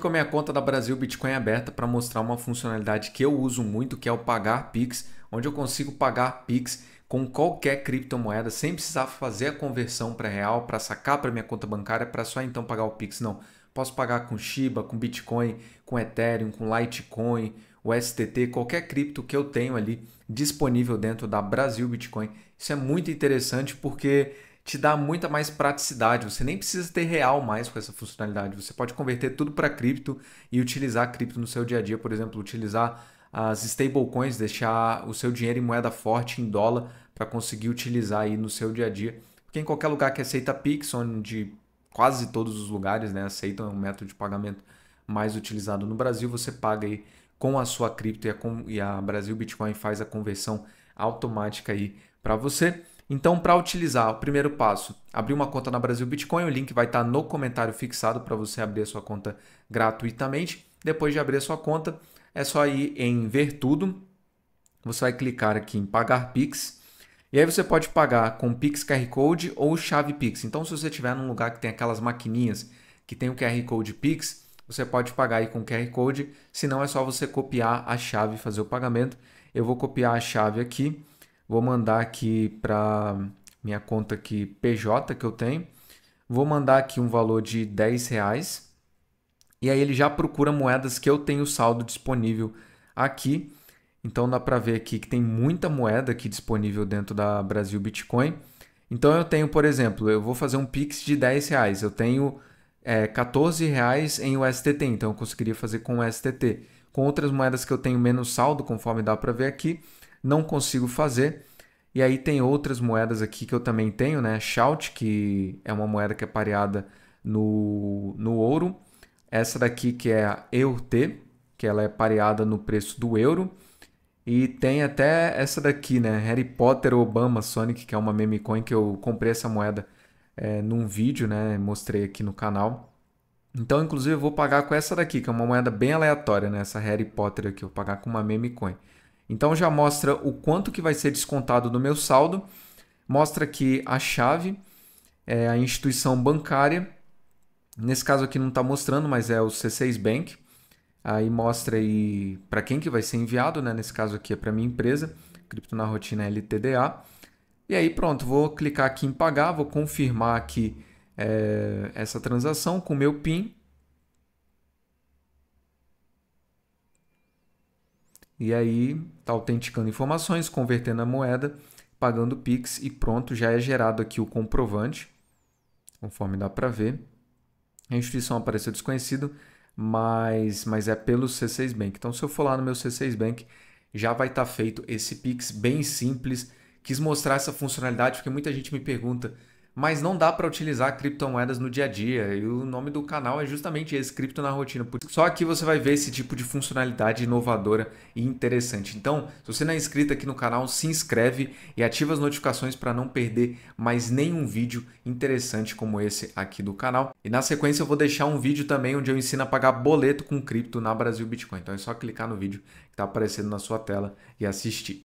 com a minha conta da Brasil Bitcoin aberta para mostrar uma funcionalidade que eu uso muito, que é o pagar Pix, onde eu consigo pagar Pix com qualquer criptomoeda sem precisar fazer a conversão para real, para sacar para minha conta bancária, para só então pagar o Pix. Não, posso pagar com Shiba, com Bitcoin, com Ethereum, com Litecoin, o STT, qualquer cripto que eu tenho ali disponível dentro da Brasil Bitcoin. Isso é muito interessante porque te dá muita mais praticidade. Você nem precisa ter real mais com essa funcionalidade. Você pode converter tudo para cripto e utilizar cripto no seu dia a dia, por exemplo, utilizar as stablecoins, deixar o seu dinheiro em moeda forte, em dólar, para conseguir utilizar aí no seu dia a dia. Porque em qualquer lugar que aceita Pix, onde quase todos os lugares né, aceitam é um método de pagamento mais utilizado no Brasil, você paga aí com a sua cripto e a, e a Brasil Bitcoin faz a conversão automática aí para você. Então, para utilizar, o primeiro passo, abrir uma conta na Brasil Bitcoin, o link vai estar tá no comentário fixado para você abrir a sua conta gratuitamente. Depois de abrir a sua conta, é só ir em ver tudo. Você vai clicar aqui em pagar Pix. E aí você pode pagar com Pix QR Code ou chave Pix. Então, se você estiver num lugar que tem aquelas maquininhas que tem o QR Code Pix, você pode pagar aí com QR Code. Se não, é só você copiar a chave e fazer o pagamento. Eu vou copiar a chave aqui Vou mandar aqui para minha conta aqui PJ que eu tenho. Vou mandar aqui um valor de 10 reais. E aí ele já procura moedas que eu tenho saldo disponível aqui. Então dá para ver aqui que tem muita moeda aqui disponível dentro da Brasil Bitcoin. Então eu tenho, por exemplo, eu vou fazer um Pix de 10 reais. Eu tenho é, eh, 14 reais em USDT, então eu conseguiria fazer com STT. Com outras moedas que eu tenho menos saldo, conforme dá para ver aqui, não consigo fazer. E aí tem outras moedas aqui que eu também tenho, né? Shout, que é uma moeda que é pareada no, no ouro. Essa daqui que é a EUT, que ela é pareada no preço do euro. E tem até essa daqui, né? Harry Potter Obama Sonic, que é uma meme coin que eu comprei essa moeda é, num vídeo, né? Mostrei aqui no canal. Então, inclusive, eu vou pagar com essa daqui, que é uma moeda bem aleatória, né? Essa Harry Potter aqui, eu vou pagar com uma meme coin. Então já mostra o quanto que vai ser descontado do meu saldo, mostra aqui a chave, é a instituição bancária, nesse caso aqui não está mostrando, mas é o C6 Bank, aí mostra aí para quem que vai ser enviado, né? nesse caso aqui é para minha empresa, Cripto na Rotina LTDA, e aí pronto, vou clicar aqui em pagar, vou confirmar aqui é, essa transação com o meu PIN. E aí está autenticando informações, convertendo a moeda, pagando o Pix e pronto, já é gerado aqui o comprovante, conforme dá para ver. A instituição apareceu desconhecido, mas, mas é pelo C6 Bank. Então, se eu for lá no meu C6 Bank, já vai estar tá feito esse Pix bem simples. Quis mostrar essa funcionalidade porque muita gente me pergunta mas não dá para utilizar criptomoedas no dia a dia. E o nome do canal é justamente esse, Cripto na Rotina. Só aqui você vai ver esse tipo de funcionalidade inovadora e interessante. Então, se você não é inscrito aqui no canal, se inscreve e ativa as notificações para não perder mais nenhum vídeo interessante como esse aqui do canal. E na sequência eu vou deixar um vídeo também onde eu ensino a pagar boleto com cripto na Brasil Bitcoin. Então é só clicar no vídeo que está aparecendo na sua tela e assistir.